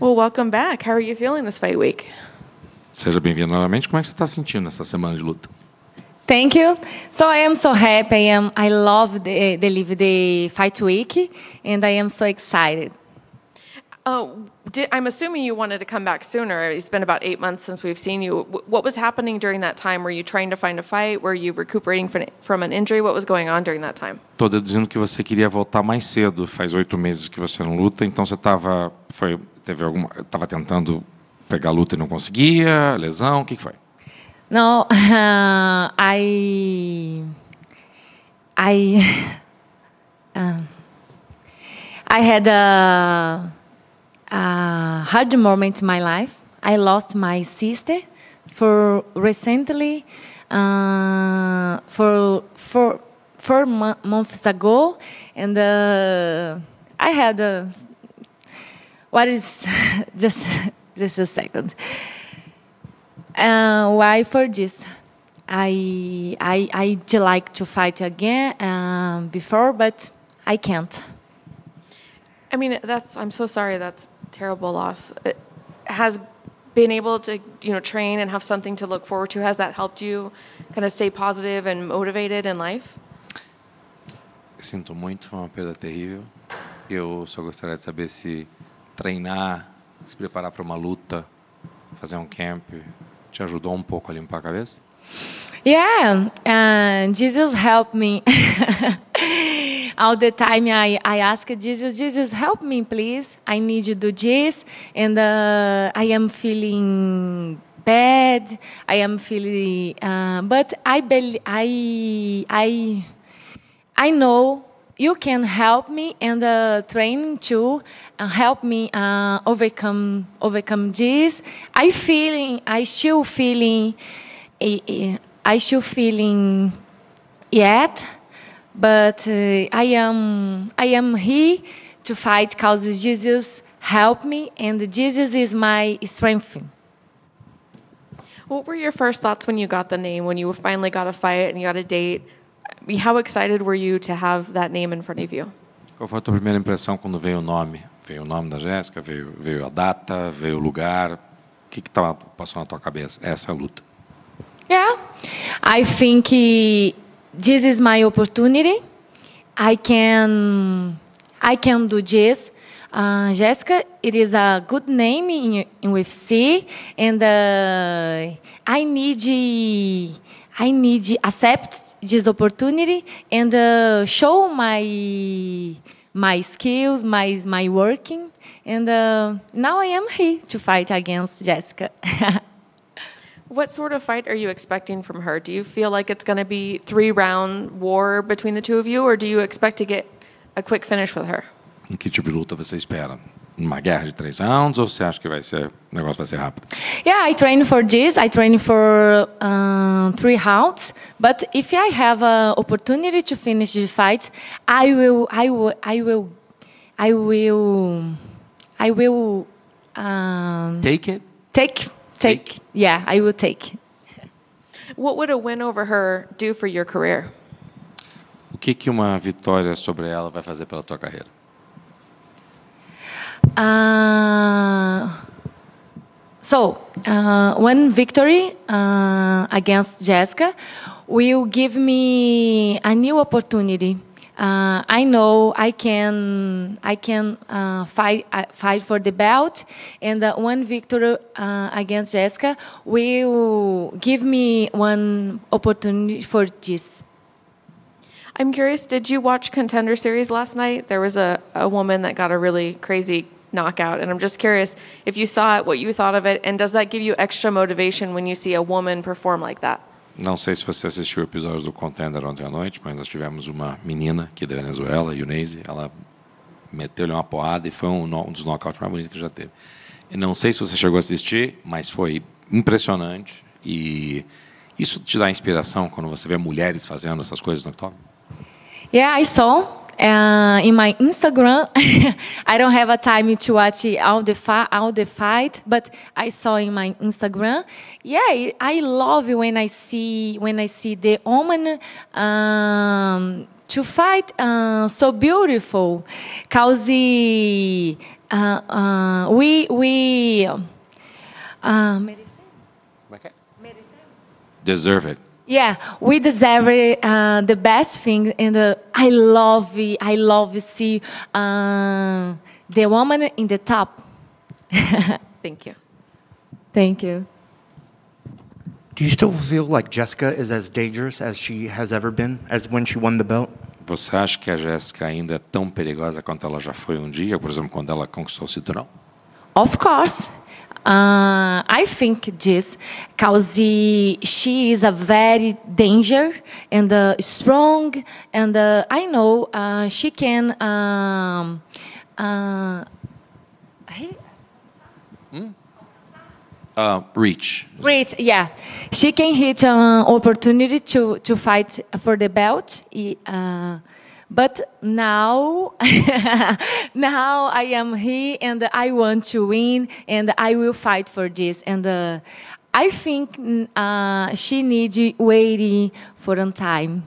Well, welcome back. How are you feeling this fight week? Seja bem-vindo novamente. Como é que você está sentindo essa semana de luta? Thank you. So I am so happy. I am. I love the the, the fight week, and I am so excited. Oh, did, I'm assuming you wanted to come back sooner. It's been about eight months since we've seen you. What was happening during that time? Were you trying to find a fight? Were you recuperating from, from an injury? What was going on during that time? Estou deduzindo que você queria voltar mais cedo. Faz oito meses que você não luta, então você estava foi Teve alguma. Estava tentando pegar a luta e não conseguia? Lesão? O que, que foi? Não, uh, I. I. Uh, I had a, a hard moment in my life. I lost my sister for recently, uh, for, for four months ago, and uh, I had a what is just just a second uh, why for this i i i'd like to fight again um, before but i can't i mean that's i'm so sorry that's terrible loss it has been able to you know train and have something to look forward to has that helped you kind of stay positive and motivated in life sinto muito foi uma perda terrível eu só gostaria de saber se treinar, se preparar para uma luta, fazer um camp, te ajudou um pouco a limpar a cabeça? Yeah, uh, Jesus helped me. all the time I, I ask Jesus, Jesus, help me, please. I need you to do this. And uh, I am feeling bad. I am feeling, uh, but I, be- I, I, I know you can help me in the training too and uh, help me uh, overcome overcome this. I feeling I still feeling eh, eh, I still feeling yet, but uh, I am I am here to fight causes Jesus help me and Jesus is my strength. What were your first thoughts when you got the name, when you finally got a fight and you got a date? how excited were you to have that name in front of you? Qual foi a tua primeira impressão quando veio o nome? Veio o nome da Jéssica, veio, veio a data, veio o lugar. O que que passando na tua cabeça essa é luta? Yeah, I think this is my opportunity. I can I can do this. Uh, Jessica, it is a good name in, in UFC, and uh, I need. I need to accept this opportunity and uh, show my my skills, my my working, and uh, now I am here to fight against Jessica. what sort of fight are you expecting from her? Do you feel like it's going to be three round war between the two of you, or do you expect to get a quick finish with her? que tipo de luta uma guerra de três rounds ou você acha que vai ser o negócio vai ser rápido? Yeah, I train for this. I train for uh, three rounds. But if I have an opportunity to finish the fight, I will. I will. I will. I will. I will. Um, take it. Take. Take. take. Yeah, I will take. What would a win over her do for your career? O que, que uma vitória sobre ela vai fazer pela tua carreira? Uh, so, uh, one victory uh, against Jessica will give me a new opportunity. Uh, I know I can I can uh, fight uh, fight for the belt, and uh, one victory uh, against Jessica will give me one opportunity for this. I'm curious. Did you watch Contender Series last night? There was a, a woman that got a really crazy knockout. And I'm just curious if you saw it, what you thought of it, and does that give you extra motivation when you see a woman perform like that? Não sei se você assistiu o episódio do Contender ontem à noite, mas nós tivemos uma menina aqui da Venezuela, Yunese, ela meteu-lhe uma poada e foi um, um dos knockouts mais bonitos que já teve. E não sei se você chegou a assistir, mas foi impressionante e isso te dá inspiração quando você vê mulheres fazendo essas coisas no octógono? Yeah, I saw. Uh, in my Instagram, I don't have a time to watch all the all the fight, but I saw in my Instagram. Yeah, I love when I see when I see the woman um, to fight uh, so beautiful, cause uh, uh we we. Um, uh, deserve it. Yeah, we deserve uh, the best thing, and uh, I love, I love to see uh, the woman in the top. Thank you. Thank you. Do you still feel like Jessica is as dangerous as she has ever been, as when she won the belt? Você acha que a Jessica ainda é tão perigosa quanto ela já foi um dia, por exemplo, quando ela conquistou o cinturão? Of course. Uh, I think this, because she is a very danger and uh, strong, and uh, I know uh, she can. Um, uh, hmm? uh, reach. Reach, yeah. She can hit an uh, opportunity to, to fight for the belt. Uh, but now, now I am here and I want to win and I will fight for this. And uh, I think uh, she needs waiting for a time.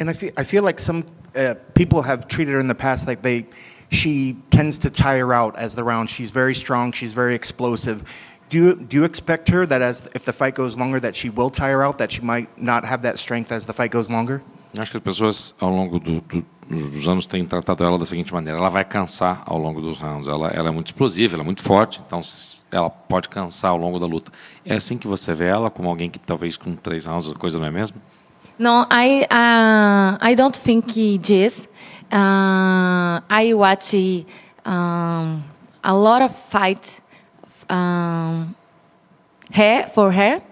And I feel, I feel like some uh, people have treated her in the past like they, she tends to tire out as the round. She's very strong. She's very explosive. Do you, do you expect her that as if the fight goes longer that she will tire out that she might not have that strength as the fight goes longer? Acho que as pessoas, ao longo do, do, dos anos, têm tratado ela da seguinte maneira: ela vai cansar ao longo dos rounds. Ela, ela, é muito explosiva, ela é muito forte, então ela pode cansar ao longo da luta. É assim que você vê ela, como alguém que talvez com três rounds a coisa não é mesmo? Não, I uh, I don't think it is. Uh, I watch um, a lot of fight um, her, for her.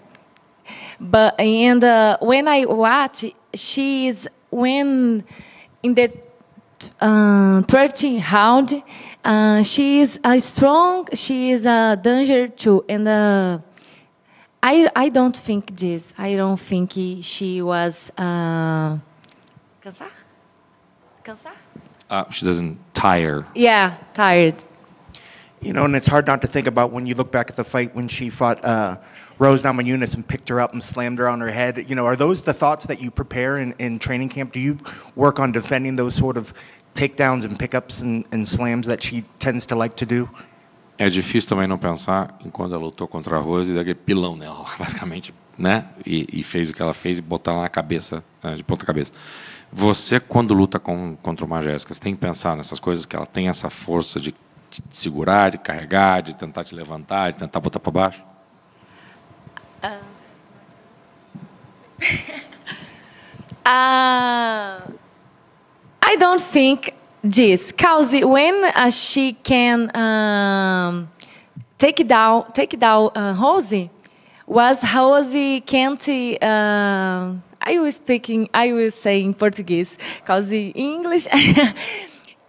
But and uh, when I watch, she's when in the uh, 13th round, uh, she is a strong, she is a danger too. And uh, I, I don't think this. I don't think she was. Uh, Cansar? Uh, she doesn't tire. Yeah, tired you know, and it's hard not to think about when you look back at the fight when she fought uh, Rose Namajunas and picked her up and slammed her on her head. You know, are those the thoughts that you prepare in, in training camp? Do you work on defending those sort of takedowns and pickups and, and slams that she tends to like to do? É difícil também não pensar em quando ela lutou contra a Rose e daquele pilão nela, basicamente, né? E, e, fez o que ela fez e botar ela na cabeça, né? de ponta cabeça. Você, quando luta com, contra uma Jéssica, você tem que pensar nessas coisas, que ela tem essa força de te segurar, de carregar, de tentar te levantar, de tentar botar para baixo? uh, I don't think this cause when uh, she can um, take down take down uh, was Rose can't. Uh, I was speaking I was saying in Portuguese cause English.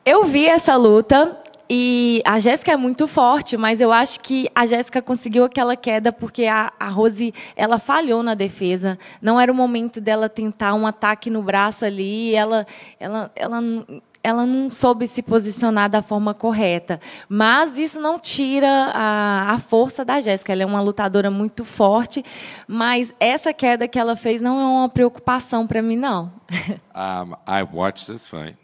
Eu vi essa luta e a Jéssica é muito forte, mas eu acho que a Jéssica conseguiu aquela queda porque a, a Rose ela falhou na defesa. Não era o momento dela tentar um ataque no braço ali. Ela, ela, ela, ela não soube se posicionar da forma correta. Mas isso não tira a, a força da Jéssica. Ela é uma lutadora muito forte, mas essa queda que ela fez não é uma preocupação para mim, não. um, I watched this fight.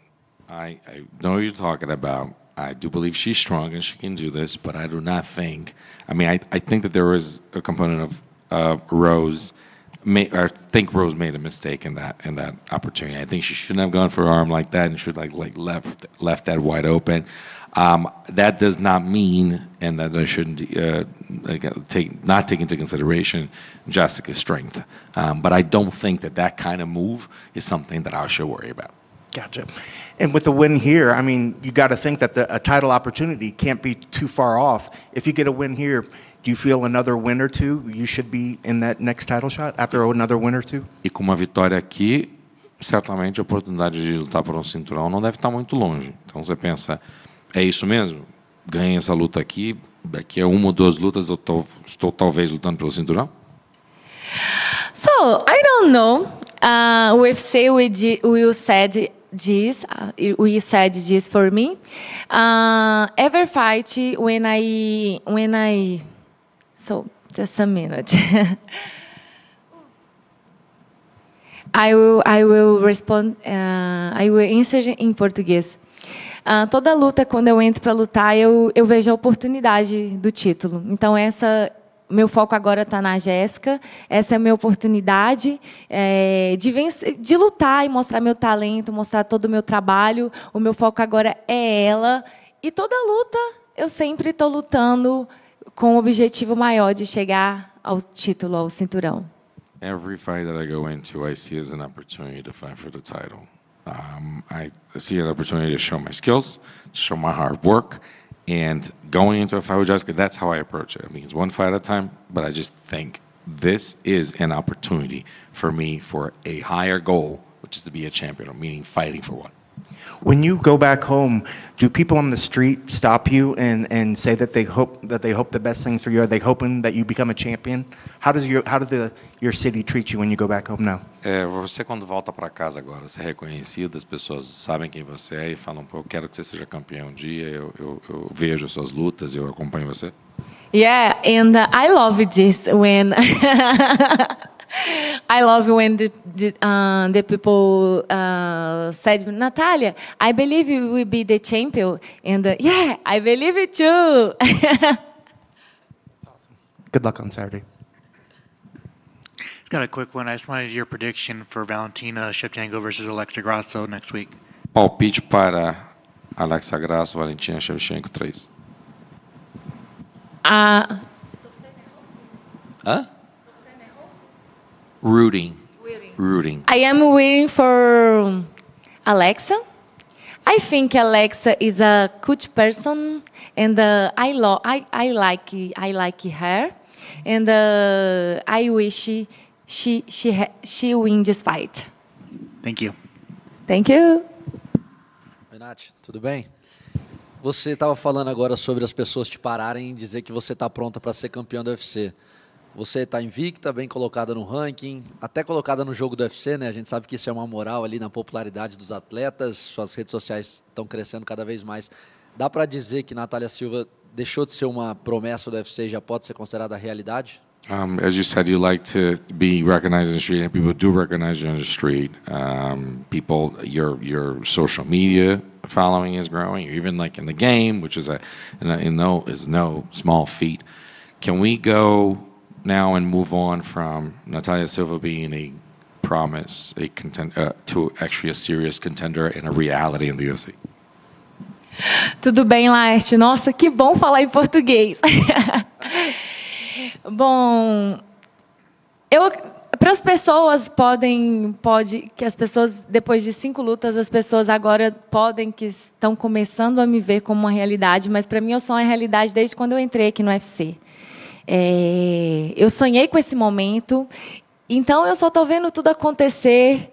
I, I know you're talking about. I do believe she's strong and she can do this, but I do not think. I mean, I, I think that there was a component of uh, Rose. May, I think Rose made a mistake in that in that opportunity. I think she shouldn't have gone for her arm like that and should like like left left that wide open. Um, that does not mean, and that I shouldn't uh, take not take into consideration Jessica's strength. Um, but I don't think that that kind of move is something that I should worry about. Gotcha. And with the win here, I mean, you got to think that the, a title opportunity can't be too far off. If you get a win here, do you feel another win or two? You should be in that next title shot after another win or two? E com uma vitória aqui, certamente a oportunidade de lutar por um cinturão não deve estar muito longe. Então você pensa, é isso mesmo? Ganhei essa luta aqui, daqui a uma ou duas lutas eu tô, estou talvez lutando pelo cinturão? So, I don't know. Uh, UFC we, did, we said diz, ah, o said diz for me, uh, ever fight when I, when I, so just a minute. I will, I will respond, uh, I will answer em português. Uh, toda luta, quando eu entro para lutar, eu, eu vejo a oportunidade do título. Então, essa meu foco agora está na Jéssica. Essa é a minha oportunidade é, de, vencer, de lutar e mostrar meu talento, mostrar todo o meu trabalho. O meu foco agora é ela. E toda luta, eu sempre estou lutando com o objetivo maior de chegar ao título, ao cinturão. Every fight that I go into, I see as an opportunity to fight for the title. Um, I see an opportunity to show my skills, to show my hard work. And going into a fight with Jessica, that's how I approach it. I mean, it's one fight at a time, but I just think this is an opportunity for me for a higher goal, which is to be a champion, or meaning fighting for one. When you go back home, do people on the street stop you and, and say that they hope that they hope the best things for you? Are they hoping that you become a champion? How does your how does the your city treat you when you go back home now? É, você quando volta para casa agora, você é reconhecido, as pessoas sabem quem você é e falam, eu quero que você seja campeão um dia. Eu, eu, eu vejo suas lutas, eu acompanho você. Yeah, and uh, I love this when I love when the the, uh, the people uh, said, Natalia, I believe you will be the champion. And uh, yeah, I believe it too. awesome. Good luck on Saturday. It's got a quick one. I just wanted your prediction for Valentina Shevchenko versus Alexa Grasso next week. Palpite para Alexa Grasso, Valentina Shevchenko 3. Ah. Uh, Rooting. Rooting. I am rooting for Alexa. I think Alexa is a good person, and uh, I, love, I, I like I like her, and uh, I wish she she she, she win this fight. Thank you. Thank you. Oi, Nath, tudo bem? Você estava falando agora sobre as pessoas te pararem e dizer que você está pronta para ser campeã do UFC. Você está invicta, bem colocada no ranking, até colocada no jogo do UFC, né? A gente sabe que isso é uma moral ali na popularidade dos atletas, suas redes sociais estão crescendo cada vez mais. Dá para dizer que Natália Silva deixou de ser uma promessa do UFC e já pode ser considerada realidade? Um, as you said, you like to be recognized in the street, and people do recognize you on the street. Um, people, your your social media following is growing. Even like in the game, which is a, in no is no small feat. Can we go now and move on from Natalia Silva being a promise, a contend, uh, to actually a serious contender and a reality in the UFC? Tudo bem, Laerte? Nossa, que bom falar em português. bom, eu para as pessoas podem pode que as pessoas depois de cinco lutas as pessoas agora podem que estão começando a me ver como uma realidade, mas para mim eu sou uma realidade desde quando eu entrei aqui no UFC. É, eu sonhei com esse momento, então eu só estou vendo tudo acontecer.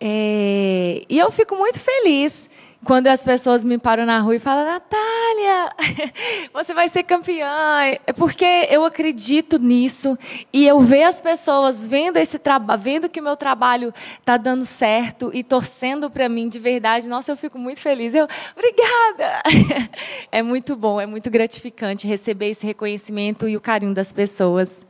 É, e eu fico muito feliz quando as pessoas me param na rua e falam: Natália, você vai ser campeã. É porque eu acredito nisso e eu vejo as pessoas vendo esse trabalho, vendo que o meu trabalho está dando certo e torcendo para mim de verdade. Nossa, eu fico muito feliz. Eu, obrigada! É muito bom, é muito gratificante receber esse reconhecimento e o carinho das pessoas.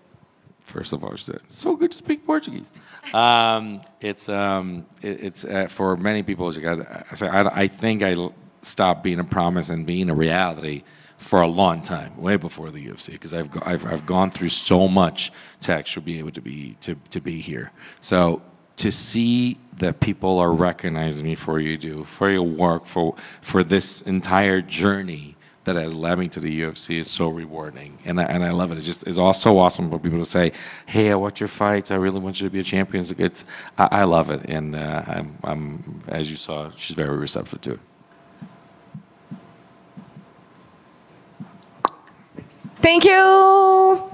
First of all, it's so good to speak Portuguese. Um, it's um, it's uh, for many people. I, I think I stopped being a promise and being a reality for a long time, way before the UFC, because I've, I've I've gone through so much to actually be able to be to to be here. So to see that people are recognizing me for you do, for your work, for for this entire journey that has led me to the UFC is so rewarding, and I, and I love it. It just is also awesome for people to say, "Hey, I watch your fights. I really want you to be a champion." It's, it's I, I, love it, and uh, I'm, I'm as you saw, she's very receptive to it. Thank you.